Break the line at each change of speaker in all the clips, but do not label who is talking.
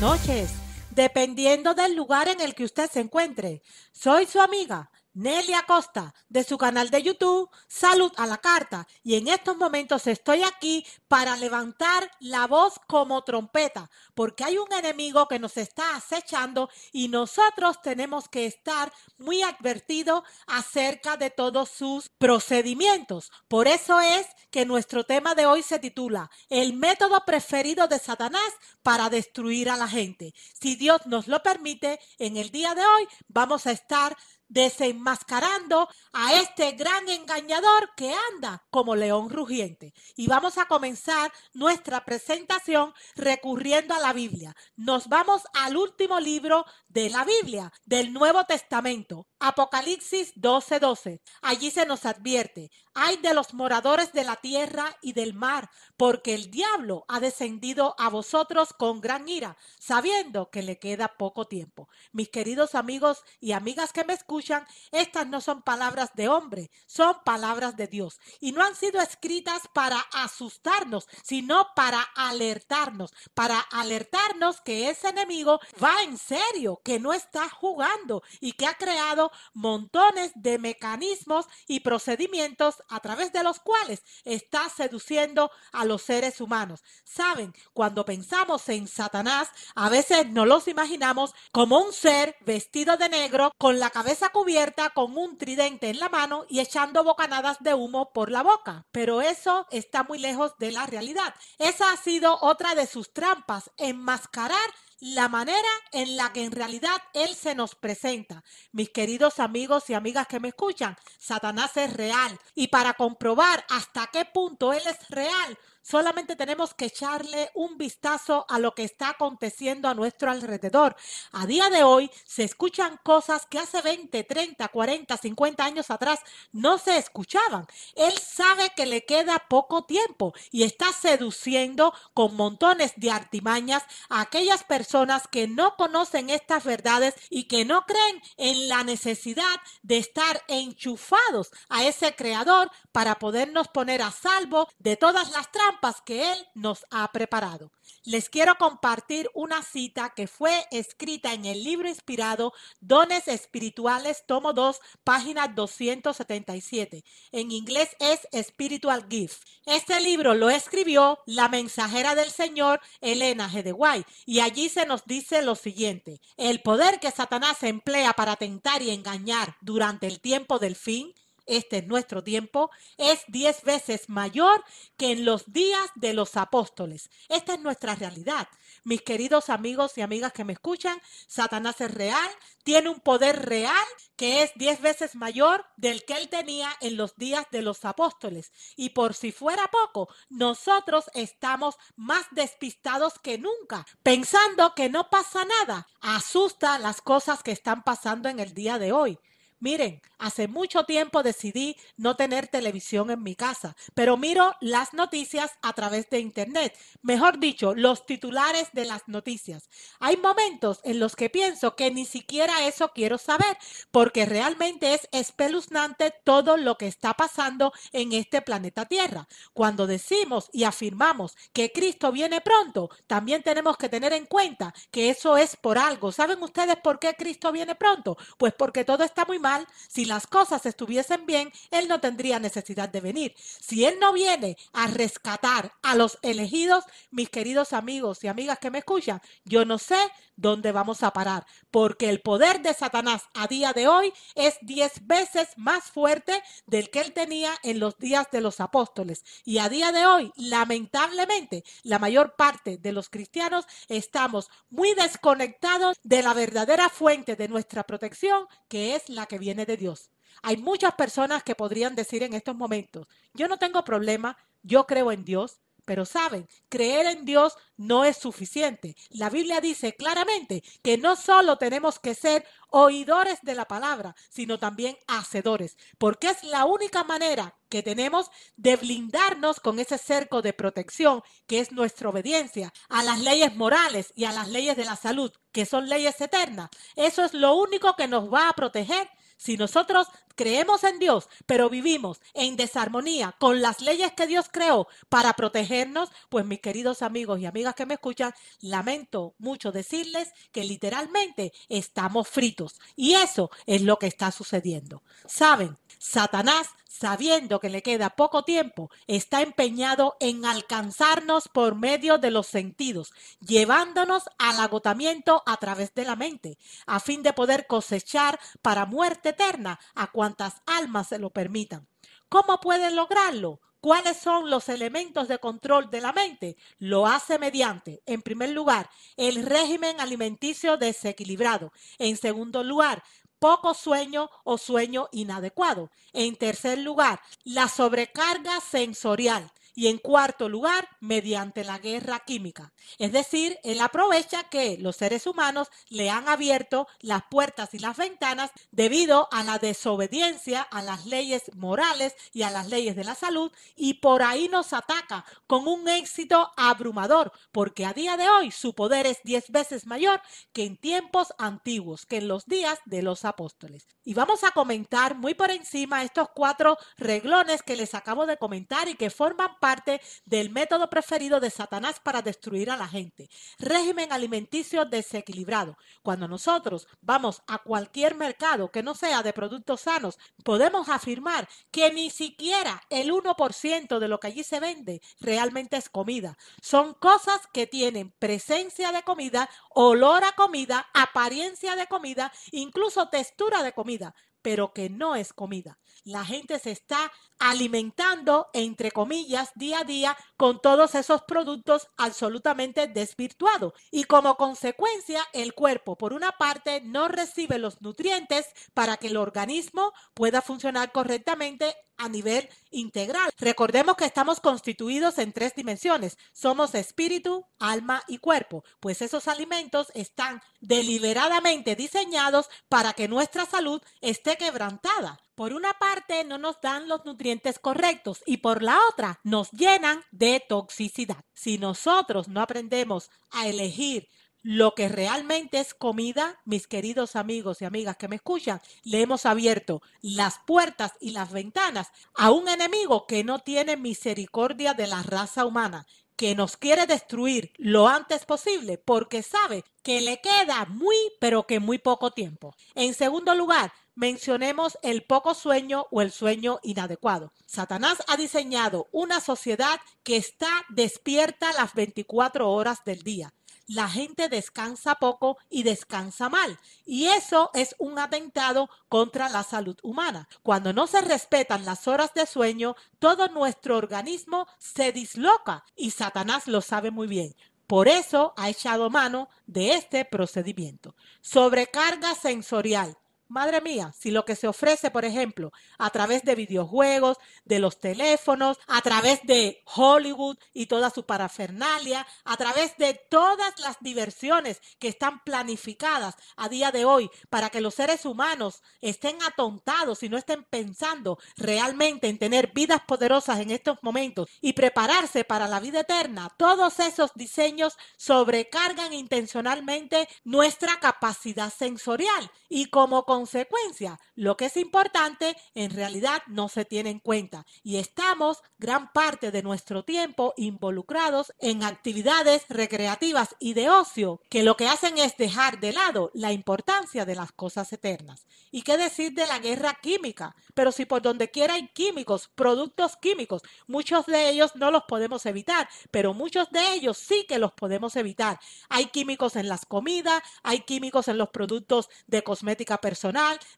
noches, dependiendo del lugar en el que usted se encuentre. Soy su amiga, Nelly Acosta de su canal de YouTube Salud a la Carta y en estos momentos estoy aquí para levantar la voz como trompeta porque hay un enemigo que nos está acechando y nosotros tenemos que estar muy advertidos acerca de todos sus procedimientos. Por eso es que nuestro tema de hoy se titula El método preferido de Satanás para destruir a la gente. Si Dios nos lo permite, en el día de hoy vamos a estar desenmascarando a este gran engañador que anda como león rugiente. Y vamos a comenzar nuestra presentación recurriendo a la Biblia. Nos vamos al último libro de la Biblia, del Nuevo Testamento, Apocalipsis 12:12. 12. Allí se nos advierte, hay de los moradores de la tierra y del mar, porque el diablo ha descendido a vosotros con gran ira, sabiendo que le queda poco tiempo. Mis queridos amigos y amigas que me escuchan, estas no son palabras de hombre, son palabras de Dios. Y no han sido escritas para asustarnos, sino para alertarnos, para alertarnos que ese enemigo va en serio, que no está jugando y que ha creado montones de mecanismos y procedimientos a través de los cuales está seduciendo a los seres humanos. Saben, cuando pensamos en Satanás, a veces no los imaginamos como un ser vestido de negro, con la cabeza cubierta, con un tridente en la mano y echando bocanadas de humo por la boca. Pero eso está muy lejos de la realidad. Esa ha sido otra de sus trampas, enmascarar la manera en la que en realidad Él se nos presenta. Mis queridos amigos y amigas que me escuchan, Satanás es real y para comprobar hasta qué punto Él es real, solamente tenemos que echarle un vistazo a lo que está aconteciendo a nuestro alrededor. A día de hoy se escuchan cosas que hace 20, 30, 40, 50 años atrás no se escuchaban. Él sabe que le queda poco tiempo y está seduciendo con montones de artimañas a aquellas personas personas que no conocen estas verdades y que no creen en la necesidad de estar enchufados a ese creador para podernos poner a salvo de todas las trampas que Él nos ha preparado. Les quiero compartir una cita que fue escrita en el libro inspirado Dones Espirituales, tomo 2, página 277. En inglés es Spiritual Gift. Este libro lo escribió la mensajera del Señor, Elena G. de y allí se nos dice lo siguiente, el poder que Satanás emplea para tentar y engañar durante el tiempo del fin este es nuestro tiempo, es diez veces mayor que en los días de los apóstoles. Esta es nuestra realidad. Mis queridos amigos y amigas que me escuchan, Satanás es real, tiene un poder real que es diez veces mayor del que él tenía en los días de los apóstoles. Y por si fuera poco, nosotros estamos más despistados que nunca, pensando que no pasa nada. Asusta las cosas que están pasando en el día de hoy. Miren, hace mucho tiempo decidí no tener televisión en mi casa, pero miro las noticias a través de Internet, mejor dicho, los titulares de las noticias. Hay momentos en los que pienso que ni siquiera eso quiero saber, porque realmente es espeluznante todo lo que está pasando en este planeta Tierra. Cuando decimos y afirmamos que Cristo viene pronto, también tenemos que tener en cuenta que eso es por algo. ¿Saben ustedes por qué Cristo viene pronto? Pues porque todo está muy mal si las cosas estuviesen bien, él no tendría necesidad de venir. Si él no viene a rescatar a los elegidos, mis queridos amigos y amigas que me escuchan, yo no sé dónde vamos a parar, porque el poder de Satanás a día de hoy es diez veces más fuerte del que él tenía en los días de los apóstoles. Y a día de hoy, lamentablemente, la mayor parte de los cristianos estamos muy desconectados de la verdadera fuente de nuestra protección, que es la que viene de Dios. Hay muchas personas que podrían decir en estos momentos, yo no tengo problema, yo creo en Dios, pero saben, creer en Dios no es suficiente. La Biblia dice claramente que no solo tenemos que ser oidores de la palabra, sino también hacedores, porque es la única manera que tenemos de blindarnos con ese cerco de protección que es nuestra obediencia a las leyes morales y a las leyes de la salud, que son leyes eternas. Eso es lo único que nos va a proteger si nosotros creemos en Dios, pero vivimos en desarmonía con las leyes que Dios creó para protegernos, pues mis queridos amigos y amigas que me escuchan, lamento mucho decirles que literalmente estamos fritos. Y eso es lo que está sucediendo. Saben, Satanás sabiendo que le queda poco tiempo, está empeñado en alcanzarnos por medio de los sentidos, llevándonos al agotamiento a través de la mente, a fin de poder cosechar para muerte eterna a cuantas almas se lo permitan. ¿Cómo pueden lograrlo? ¿Cuáles son los elementos de control de la mente? Lo hace mediante, en primer lugar, el régimen alimenticio desequilibrado. En segundo lugar, poco sueño o sueño inadecuado. En tercer lugar, la sobrecarga sensorial. Y en cuarto lugar, mediante la guerra química. Es decir, él aprovecha que los seres humanos le han abierto las puertas y las ventanas debido a la desobediencia a las leyes morales y a las leyes de la salud y por ahí nos ataca con un éxito abrumador, porque a día de hoy su poder es diez veces mayor que en tiempos antiguos, que en los días de los apóstoles. Y vamos a comentar muy por encima estos cuatro reglones que les acabo de comentar y que forman parte parte del método preferido de Satanás para destruir a la gente, régimen alimenticio desequilibrado. Cuando nosotros vamos a cualquier mercado que no sea de productos sanos, podemos afirmar que ni siquiera el 1% de lo que allí se vende realmente es comida. Son cosas que tienen presencia de comida, olor a comida, apariencia de comida, incluso textura de comida pero que no es comida. La gente se está alimentando, entre comillas, día a día con todos esos productos absolutamente desvirtuados. Y como consecuencia, el cuerpo, por una parte, no recibe los nutrientes para que el organismo pueda funcionar correctamente a nivel integral. Recordemos que estamos constituidos en tres dimensiones. Somos espíritu, alma y cuerpo. Pues esos alimentos están deliberadamente diseñados para que nuestra salud esté quebrantada. Por una parte no nos dan los nutrientes correctos y por la otra nos llenan de toxicidad. Si nosotros no aprendemos a elegir lo que realmente es comida, mis queridos amigos y amigas que me escuchan, le hemos abierto las puertas y las ventanas a un enemigo que no tiene misericordia de la raza humana, que nos quiere destruir lo antes posible porque sabe que le queda muy, pero que muy poco tiempo. En segundo lugar, mencionemos el poco sueño o el sueño inadecuado. Satanás ha diseñado una sociedad que está despierta las 24 horas del día. La gente descansa poco y descansa mal. Y eso es un atentado contra la salud humana. Cuando no se respetan las horas de sueño, todo nuestro organismo se disloca y Satanás lo sabe muy bien. Por eso ha echado mano de este procedimiento. Sobrecarga sensorial. Madre mía, si lo que se ofrece, por ejemplo, a través de videojuegos, de los teléfonos, a través de Hollywood y toda su parafernalia, a través de todas las diversiones que están planificadas a día de hoy para que los seres humanos estén atontados y no estén pensando realmente en tener vidas poderosas en estos momentos y prepararse para la vida eterna, todos esos diseños sobrecargan intencionalmente nuestra capacidad sensorial y como consecuencia, lo que es importante en realidad no se tiene en cuenta y estamos gran parte de nuestro tiempo involucrados en actividades recreativas y de ocio que lo que hacen es dejar de lado la importancia de las cosas eternas. ¿Y qué decir de la guerra química? Pero si por donde quiera hay químicos, productos químicos, muchos de ellos no los podemos evitar, pero muchos de ellos sí que los podemos evitar. Hay químicos en las comidas, hay químicos en los productos de cosmética personal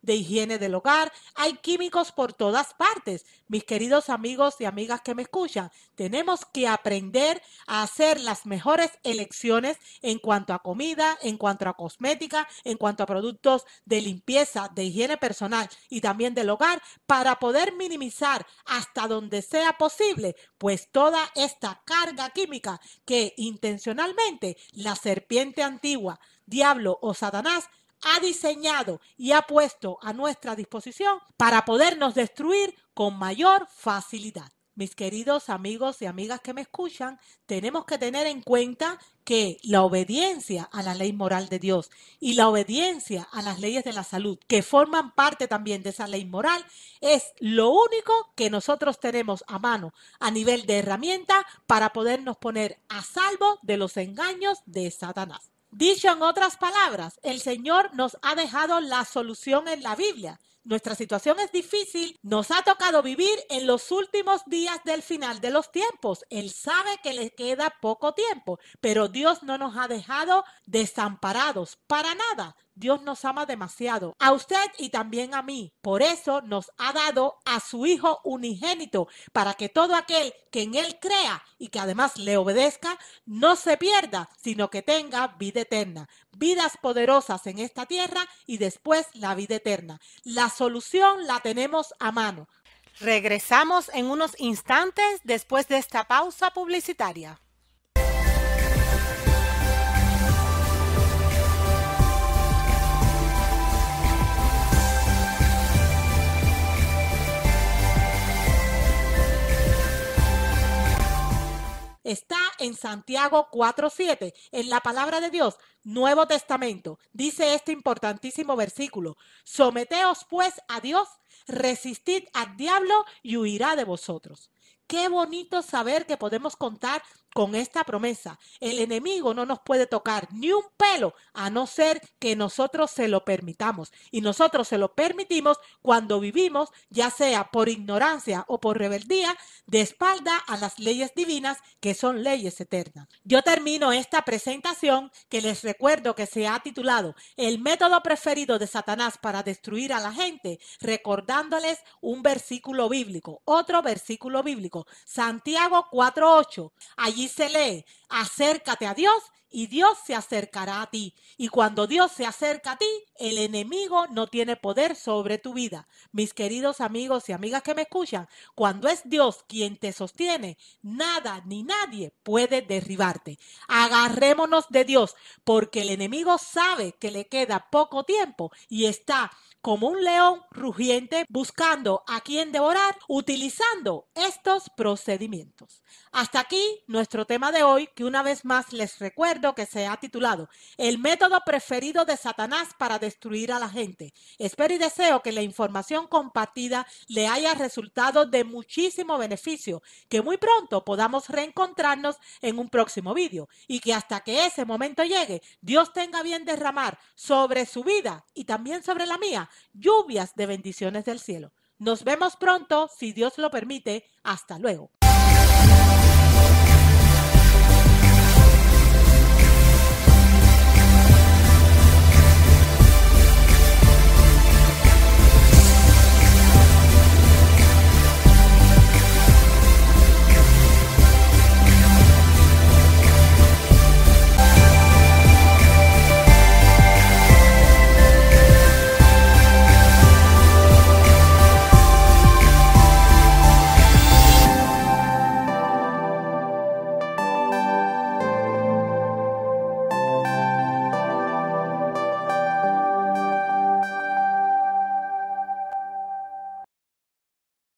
de higiene del hogar. Hay químicos por todas partes. Mis queridos amigos y amigas que me escuchan, tenemos que aprender a hacer las mejores elecciones en cuanto a comida, en cuanto a cosmética, en cuanto a productos de limpieza, de higiene personal y también del hogar para poder minimizar hasta donde sea posible, pues toda esta carga química que intencionalmente la serpiente antigua, diablo o Satanás ha diseñado y ha puesto a nuestra disposición para podernos destruir con mayor facilidad. Mis queridos amigos y amigas que me escuchan, tenemos que tener en cuenta que la obediencia a la ley moral de Dios y la obediencia a las leyes de la salud, que forman parte también de esa ley moral, es lo único que nosotros tenemos a mano a nivel de herramienta para podernos poner a salvo de los engaños de Satanás. Dicho en otras palabras, el Señor nos ha dejado la solución en la Biblia. Nuestra situación es difícil, nos ha tocado vivir en los últimos días del final de los tiempos. Él sabe que le queda poco tiempo, pero Dios no nos ha dejado desamparados para nada. Dios nos ama demasiado, a usted y también a mí. Por eso nos ha dado a su Hijo unigénito, para que todo aquel que en Él crea y que además le obedezca, no se pierda, sino que tenga vida eterna, vidas poderosas en esta tierra y después la vida eterna. La solución la tenemos a mano. Regresamos en unos instantes después de esta pausa publicitaria. en Santiago 4.7, en la palabra de Dios, Nuevo Testamento. Dice este importantísimo versículo, someteos pues a Dios, resistid al diablo y huirá de vosotros. Qué bonito saber que podemos contar con esta promesa. El enemigo no nos puede tocar ni un pelo a no ser que nosotros se lo permitamos. Y nosotros se lo permitimos cuando vivimos, ya sea por ignorancia o por rebeldía, de espalda a las leyes divinas que son leyes eternas. Yo termino esta presentación que les recuerdo que se ha titulado El método preferido de Satanás para destruir a la gente, recordándoles un versículo bíblico, otro versículo bíblico, Santiago 4.8. Allí lee acércate a Dios y Dios se acercará a ti. Y cuando Dios se acerca a ti, el enemigo no tiene poder sobre tu vida. Mis queridos amigos y amigas que me escuchan, cuando es Dios quien te sostiene, nada ni nadie puede derribarte. Agarrémonos de Dios porque el enemigo sabe que le queda poco tiempo y está como un león rugiente buscando a quien devorar utilizando estos procedimientos. Hasta aquí nuestro tema de hoy, que una vez más les recuerdo que se ha titulado El método preferido de Satanás para destruir a la gente. Espero y deseo que la información compartida le haya resultado de muchísimo beneficio, que muy pronto podamos reencontrarnos en un próximo vídeo y que hasta que ese momento llegue, Dios tenga bien derramar sobre su vida y también sobre la mía lluvias de bendiciones del cielo. Nos vemos pronto, si Dios lo permite. Hasta luego.